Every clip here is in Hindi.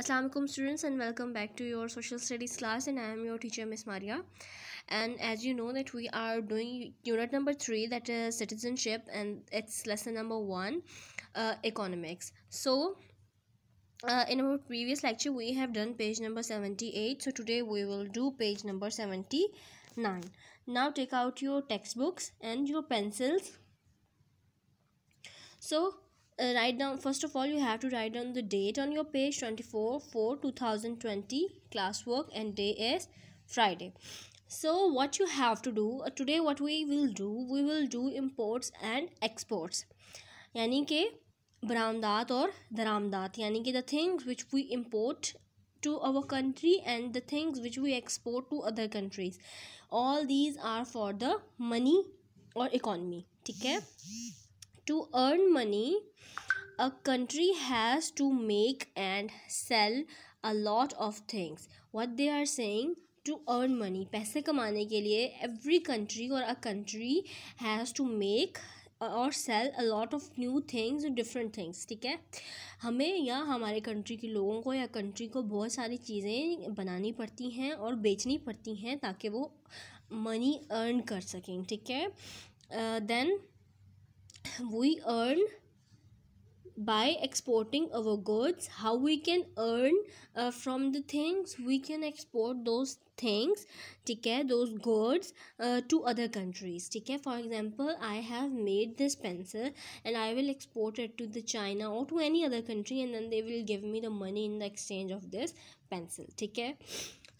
Assalamualaikum students and welcome back to your social studies class and I am your teacher Miss Maria and as you know that we are doing unit number 3 that is citizenship and it's lesson number 1 uh, economics so uh, in our previous lecture we have done page number 78 so today we will do page number 79 now take out your textbooks and your pencils so uh, write down first of all you have to write down the date on your page 24 4 2020 classwork and day is friday so what you have to do uh, today what we will do we will do imports and exports Yani ke बरामदात or दरामदात yani ke the things which we import to our country and the things which we export to other countries all these are for the money or economy ठीक है To earn money, a country has to make and sell a lot of things. What they are saying to earn money पैसे कमाने के लिए एवरी कंट्री और a country has to make और sell a lot of new things different things ठीक है हमें या हमारे कंट्री के लोगों को या कंट्री को बहुत सारी चीज़ें बनानी पड़ती हैं और बेचनी पड़ती हैं ताकि वो मनी अर्न कर सकें ठीक है then uh, we earn by exporting our goods how we can earn uh, from the things we can export those things okay? those goods uh, to other countries okay? for example I have made this pencil and I will export it to the China or to any other country and then they will give me the money in the exchange of this pencil okay?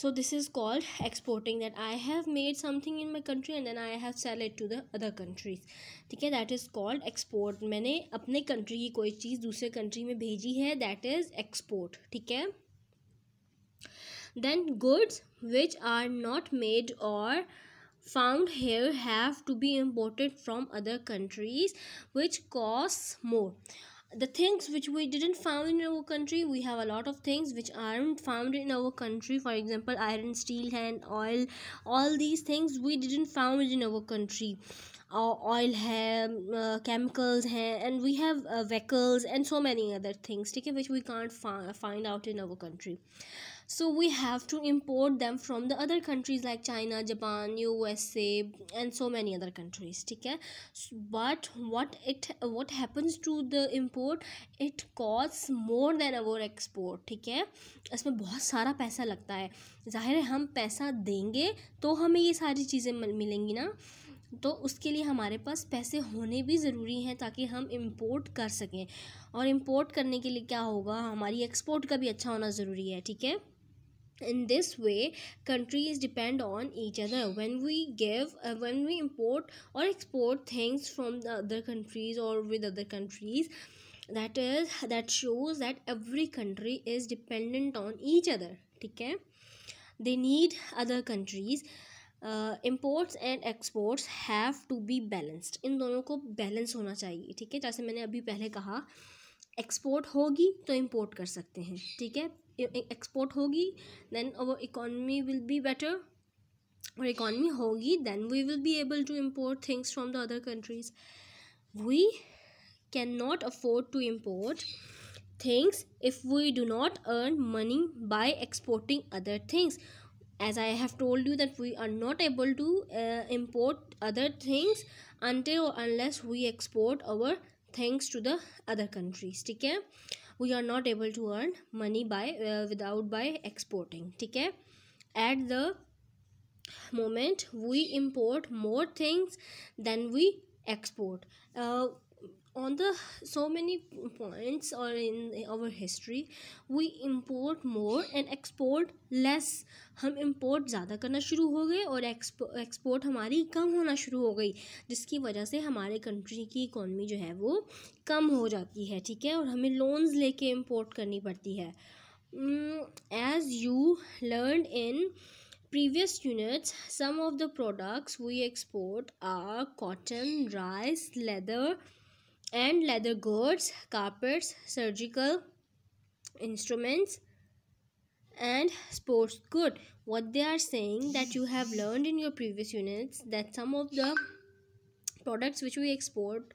so this is called exporting that i have made something in my country and then i have sell it to the other countries ठीक है that is called export मैंने अपने country की कोई चीज़ दूसरे country में भेजी है that is export ठीक है then goods which are not made or found here have to be imported from other countries which costs more the things which we didn't found in our country we have a lot of things which aren't found in our country for example iron steel and oil all these things we didn't found in our country Our oil है uh, chemicals है and we have uh, vehicles and so many other things Okay, which we can't find out in our country so we have to import them from the other countries like china japan usa and so many other countries okay but what it what happens to the import it costs more than our export ठीक है इसमें बहुत सारा पैसा लगता है ज़ाहिर है हम पैसा देंगे तो हमें ये सारी चीज़ें मिलेंगी ना तो उसके लिए हमारे पास पैसे होने भी ज़रूरी हैं ताकि हम इम्पोर्ट कर सकें और इम्पोर्ट करने के लिए क्या होगा हमारी एक्सपोर्ट का भी अच्छा होना ज़रूरी है ठीक है in this way countries depend on each other when we give uh, when we import or export things from the other countries or with other countries that is that shows that every country is dependent on each other okay they need other countries uh, imports and exports have to be balanced इन दोनों को balance होना चाहिए ठीक है जैसे मैंने अभी पहले कहा export होगी तो import कर सकते हैं ठीक है एक्सपोर्ट e-, e-, होगी then our economy will be better और इकॉनमी होगी then we will be able to import things from the other countries we can not afford to import things if we do not earn money by exporting other things as I have told you that we are not able to import other things until or unless we export our things to the other countries ठीक है we are not able to earn money by uh, without by exporting okay at the moment we import more things than we export uh, on the so many points or in our history we import more and export less हम import ज़्यादा करना शुरू हो गए और export हमारी कम होना शुरू हो गई जिसकी वजह से हमारे कंट्री की इकॉनमी जो है वो कम हो जाती है ठीक है और हमें लोन्स लेके import करनी पड़ती है as you learned in previous units some of the products we export are cotton rice leather and leather goods carpets surgical instruments and sports good what they are saying that you have learn in your previous units that some of the products which we export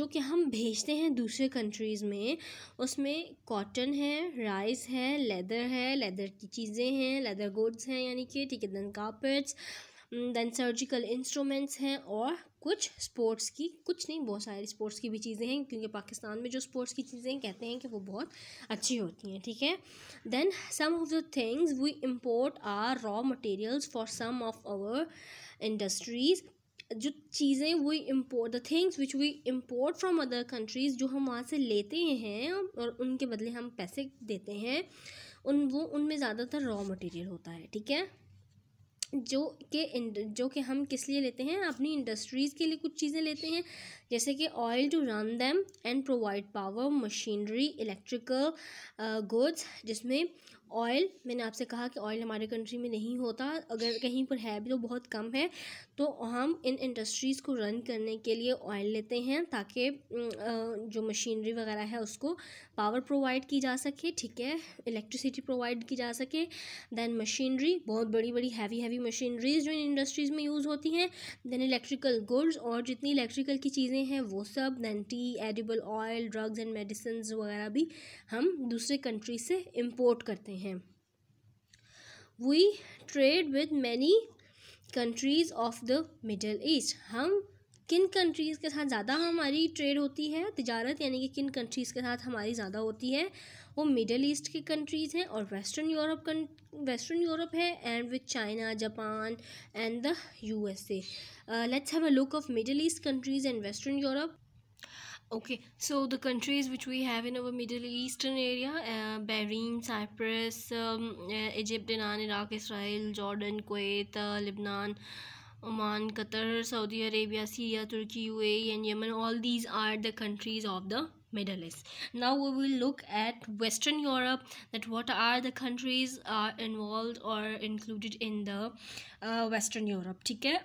जो कि हम भेजते हैं दूसरे कंट्रीज़ में उसमें कॉटन है राइस है लेदर है लेदर की चीज़ें हैं लेदर गुड्स हैं यानी कि ठीक है then carpets then surgical instruments हैं और कुछ स्पोर्ट्स की कुछ नहीं बहुत सारी स्पोर्ट्स की भी चीज़ें हैं क्योंकि पाकिस्तान में जो स्पोर्ट्स की चीज़ें कहते हैं कि वो बहुत अच्छी होती हैं ठीक है then some of the things we import are raw materials for some of our industries जो चीज़ें वो import the things which we import from other countries जो हम वहाँ से लेते हैं और उनके बदले हम पैसे देते हैं उन वो उनमें ज़्यादातर रॉ मटेरियल होता है ठीक है जो के जो कि हम किस लिए लेते हैं अपनी इंडस्ट्रीज़ के लिए कुछ चीज़ें लेते हैं जैसे कि oil to run them and provide power machinery electrical goods जिसमें ऑयल मैंने आपसे कहा कि ऑयल हमारे कंट्री में नहीं होता अगर कहीं पर है भी तो बहुत कम है तो हम इन इंडस्ट्रीज़ को रन करने के लिए ऑयल लेते हैं ताकि जो मशीनरी वगैरह है उसको पावर प्रोवाइड की जा सके ठीक है इलेक्ट्रिसिटी प्रोवाइड की जा सके दैन मशीनरी बहुत बड़ी बड़ी हैवी हैवी मशीनरीज जो इन इंडस्ट्रीज़ में यूज़ होती हैं दैन इलेक्ट्रिकल गुड्स और जितनी इलेक्ट्रिकल की चीज़ें हैं वो सब then tea edible oil drugs and medicine वगैरह भी हम दूसरे कंट्री से इम्पोर्ट करते हैं हैं we trade with many countries of the Middle East हम किन कंट्रीज़ के साथ ज़्यादा हमारी ट्रेड होती है तजारत यानी कि किन कंट्रीज़ के साथ हमारी ज़्यादा होती है वो मिडल ईस्ट की कंट्रीज़ हैं और वेस्टर्न यूरोप वेस्टर्न यूरोप है and with China Japan and the U S A let's have a look of Middle East countries and Western Europe okay so the countries which we have in our middle eastern area uh, bahrain cyprus um, uh, egypt iran iraq israel jordan kuwait uh, lebanon oman qatar saudi arabia syria turkey uae and yemen all these are the countries of the middle east now we will look at western europe that what are the countries are involved or included in the uh, western europe okay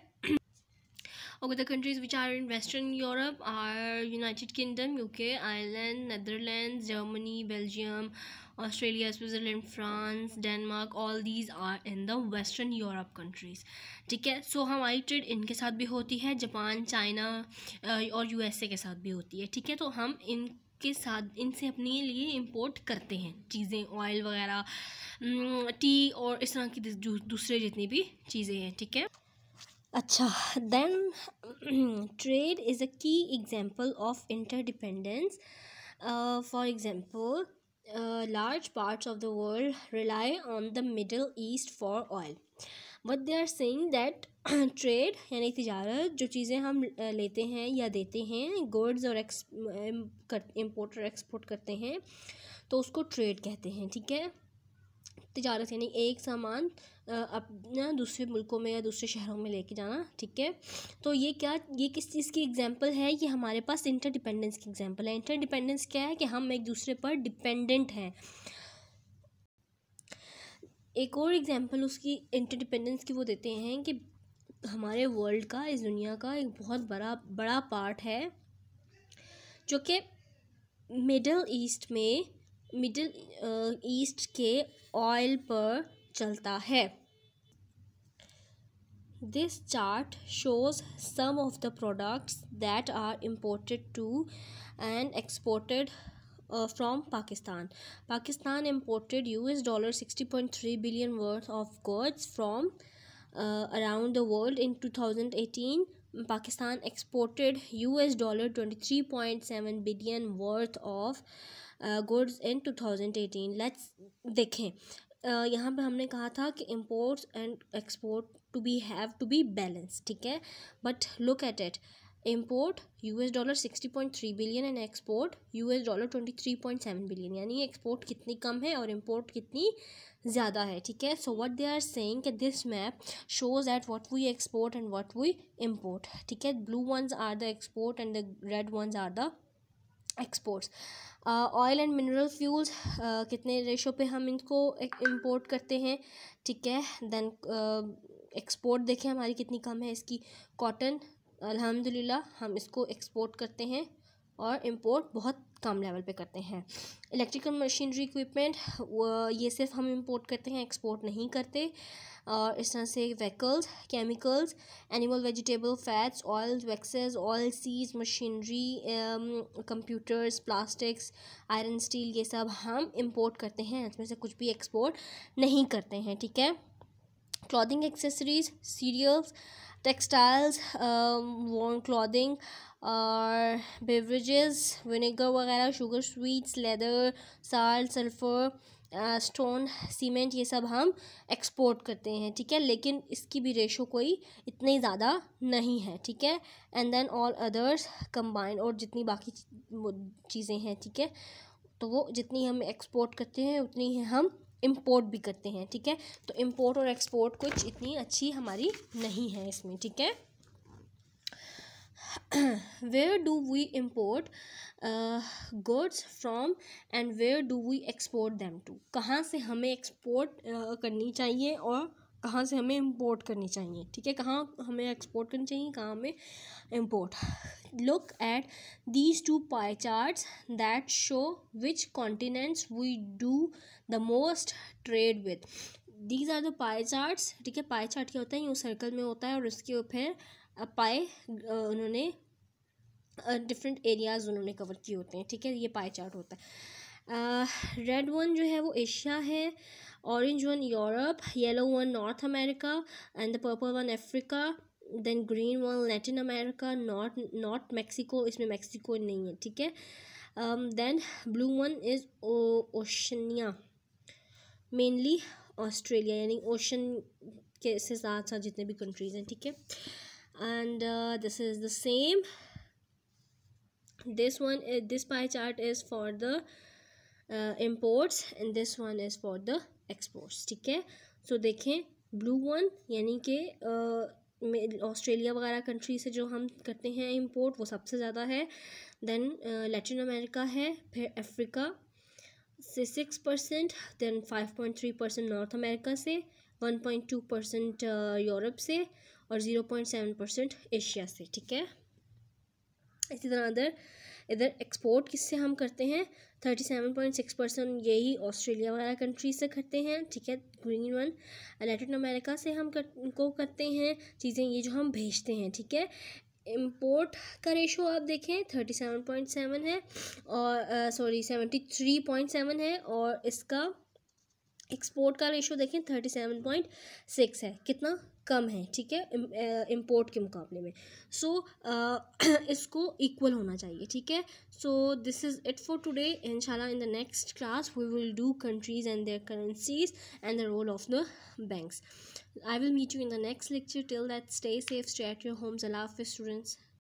Okay, the countries which are in Western Europe are United Kingdom, UK, Ireland, Netherlands, Germany, Belgium, Australia, Switzerland, France, Denmark. All these are in the Western Europe countries. ठीक है सो हमारी ट्रेड इनके साथ भी होती है जापान चाइना और यूएसए के साथ भी होती है ठीक है तो हम इन के साथ इनसे अपने लिए इंपोर्ट करते हैं चीज़ें ऑयल वगैरह टी और इस तरह की दूसरे जितनी भी चीज़ें हैं ठीक है अच्छा then trade is a key example of interdependence for example large part of the world rely on the Middle East for oil but they are saying that trade यानी तजारत जो चीज़ें हम uh, लेते हैं या देते हैं गुड्स और एक्स इम्पोर्ट uh, और एक्सपोर्ट करते हैं तो उसको ट्रेड कहते हैं ठीक है तजारत यानी एक सामान अपना दूसरे मुल्कों में या दूसरे शहरों में लेके जाना ठीक है तो ये क्या ये किस चीज़ की एग्जांपल है ये हमारे पास इंटर डिपेंडेंस की एग्जांपल है इंटर डिपेंडेंस क्या है कि हम एक दूसरे पर डिपेंडेंट हैं एक और एग्जांपल उसकी इंटर डिपेंडेंस की वो देते हैं कि हमारे वर्ल्ड का इस दुनिया का एक बहुत बड़ा बड़ा पार्ट है जो कि मिडल ईस्ट में मिडिल ईस्ट के ऑयल पर चलता है this chart shows some of the products that are imported to and exported from Pakistan Pakistan imported U S dollar sixty point three billion worth of goods from around the world in two thousand eighteen Pakistan exported U S dollar twenty three point seven billion worth of goods in two thousand eighteen let's देखें uh, यहाँ पर हमने कहा था कि imports and export to be have to be balance ठीक है but look at it import U S dollar sixty point three billion and export U S dollar twenty three point seven billion यानी एक्सपोर्ट कितनी कम है और इम्पोर्ट कितनी ज़्यादा है ठीक है so what they are saying this map shows at what we export and what we import ठीक है blue ones are the export and the red ones are the exports oil and mineral fuels कितने रेशो पे हम इनको इम्पोर्ट करते हैं ठीक है देन एक्सपोर्ट uh, देखें हमारी कितनी कम है इसकी कॉटन अल्हम्दुलिल्लाह हम इसको एक्सपोर्ट करते हैं और इम्पोर्ट बहुत कम लेवल पे करते हैं इलेक्ट्रिकल मशीनरी इक्विपमेंट ये सिर्फ हम इंपोर्ट करते हैं एक्सपोर्ट नहीं करते और इस तरह से vehicles chemicals animal vegetable fats oils waxes oil सीज machinery computers plastics iron steel ये सब हम इंपोर्ट करते हैं इसमें से कुछ भी एक्सपोर्ट नहीं करते हैं ठीक है clothing accessories cereals textiles woven clothing और बेवरेजेस विनेगर वगैरह sugar sweets leather salt sulphur stone cement ये सब हम एक्सपोर्ट करते हैं ठीक है लेकिन इसकी भी रेशो कोई इतनी ज़्यादा नहीं है ठीक है and then all others combined और जितनी बाकी चीज़ें हैं ठीक है तो वो जितनी हम एक्सपोर्ट करते हैं उतनी ही हम इम्पोर्ट भी करते हैं ठीक है तो इम्पोर्ट और एक्सपोर्ट कुछ इतनी अच्छी हमारी नहीं है इसमें ठीक है where do we import goods from and where do we export them to कहाँ से हमें एक्सपोर्ट uh, करनी चाहिए और कहाँ से हमें इम्पोर्ट करनी चाहिए ठीक है कहाँ हमें एक्सपोर्ट करनी चाहिए कहाँ हमें import look at these two pie chart that show which continents we do the most trade with these are the pie charts ठीक है पाई चार्ट क्या होता है ये सर्कल में होता है और उसके फिर पाए उन्होंने डिफरेंट एरियाज़ उन्होंने कवर किए होते हैं ठीक है ये पाई चार्ट होता है रेड uh, वन जो है वो एशिया है orange one Europe, yellow one North America, and the purple one Africa. Then green one Latin America, not not Mexico. Is Mexico नहीं है ठीक है? Um then blue one is o Oceania, mainly Australia. यानी ocean के से साथ साथ जितने भी countries हैं ठीक है? And uh, this is the same. This one eh, this pie chart is for the uh, imports and this one is for the exports ठीक है सो so, देखें ब्लू वन यानी कि ऑस्ट्रेलिया वगैरह कंट्री से जो हम करते हैं इम्पोर्ट वो सबसे ज़्यादा है देन लैटिन अमेरिका है फिर अफ्रीका से six percent then five point three percent North America से one point two percent Europe से और zero point seven percent Asia से ठीक है इसी तरह अदर इधर एक्सपोर्ट किससे हम करते हैं thirty seven point six percent यही ऑस्ट्रेलिया वगैरह कंट्री से करते हैं ठीक है ग्रीन वन लैटिन अमेरिका से हम कर, को करते हैं चीज़ें ये जो हम भेजते हैं ठीक है इम्पोर्ट का रेशो आप देखें थर्टी सेवन पॉइंट सेवन है और sorry seventy three point seven है और इसका एक्सपोर्ट का रेशो देखें थर्टी सेवन पॉइंट सिक्स है कितना कम है ठीक है इम्पोर्ट के मुकाबले में सो so, इसको इक्वल होना चाहिए ठीक है so this is it for today इंशाल्लाह in the next class we will do countries and their currencies and the role of the banks I will meet you in the next lecture till that stay safe stay at your homes अलाव स्टूडेंट्स